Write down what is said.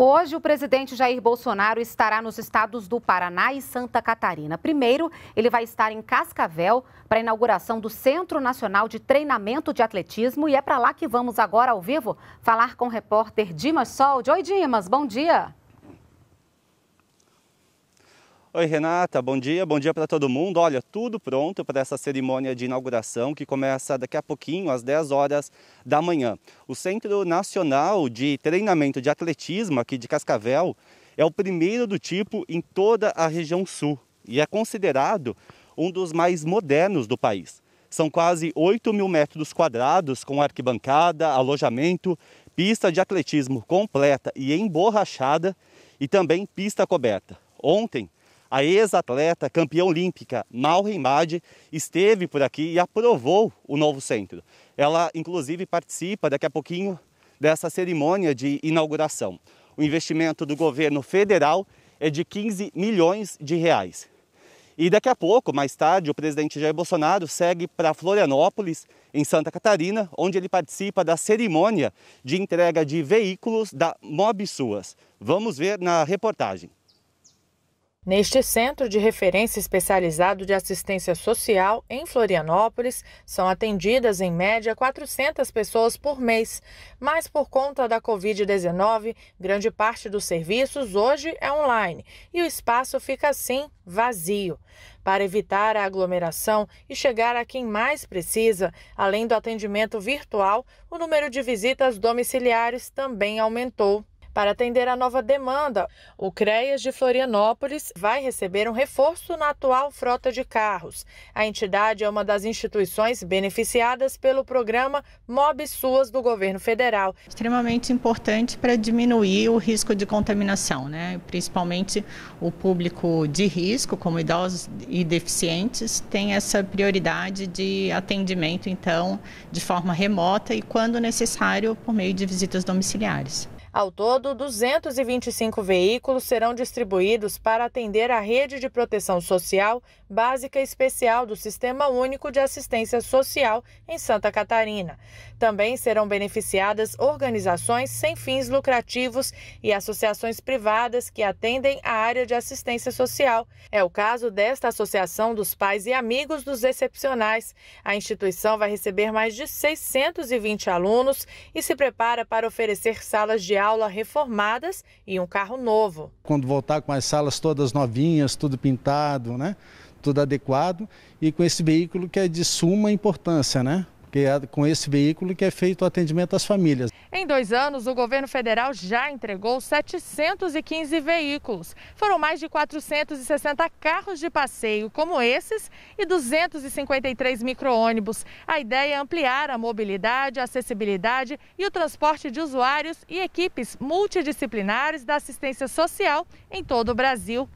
Hoje, o presidente Jair Bolsonaro estará nos estados do Paraná e Santa Catarina. Primeiro, ele vai estar em Cascavel para a inauguração do Centro Nacional de Treinamento de Atletismo. E é para lá que vamos agora, ao vivo, falar com o repórter Dimas Sol. Oi, Dimas, bom dia. Oi, Renata, bom dia, bom dia para todo mundo. Olha, tudo pronto para essa cerimônia de inauguração que começa daqui a pouquinho, às 10 horas da manhã. O Centro Nacional de Treinamento de Atletismo aqui de Cascavel é o primeiro do tipo em toda a região sul e é considerado um dos mais modernos do país. São quase 8 mil metros quadrados com arquibancada, alojamento, pista de atletismo completa e emborrachada e também pista coberta. Ontem, a ex-atleta campeã olímpica Mal Imad esteve por aqui e aprovou o novo centro. Ela, inclusive, participa daqui a pouquinho dessa cerimônia de inauguração. O investimento do governo federal é de 15 milhões de reais. E daqui a pouco, mais tarde, o presidente Jair Bolsonaro segue para Florianópolis, em Santa Catarina, onde ele participa da cerimônia de entrega de veículos da Mob Suas. Vamos ver na reportagem. Neste centro de referência especializado de assistência social, em Florianópolis, são atendidas em média 400 pessoas por mês. Mas por conta da Covid-19, grande parte dos serviços hoje é online e o espaço fica assim vazio. Para evitar a aglomeração e chegar a quem mais precisa, além do atendimento virtual, o número de visitas domiciliares também aumentou. Para atender à nova demanda, o CREAS de Florianópolis vai receber um reforço na atual frota de carros. A entidade é uma das instituições beneficiadas pelo programa Mob Suas do governo federal. Extremamente importante para diminuir o risco de contaminação, né? principalmente o público de risco, como idosos e deficientes, tem essa prioridade de atendimento, então, de forma remota e, quando necessário, por meio de visitas domiciliares. Ao todo, 225 veículos serão distribuídos para atender a rede de proteção social básica especial do Sistema Único de Assistência Social em Santa Catarina. Também serão beneficiadas organizações sem fins lucrativos e associações privadas que atendem a área de assistência social. É o caso desta Associação dos Pais e Amigos dos Excepcionais. A instituição vai receber mais de 620 alunos e se prepara para oferecer salas de aula aula reformadas e um carro novo. Quando voltar com as salas todas novinhas, tudo pintado, né? tudo adequado e com esse veículo que é de suma importância, né? que é com esse veículo que é feito o atendimento às famílias. Em dois anos, o governo federal já entregou 715 veículos. Foram mais de 460 carros de passeio, como esses, e 253 micro-ônibus. A ideia é ampliar a mobilidade, a acessibilidade e o transporte de usuários e equipes multidisciplinares da assistência social em todo o Brasil.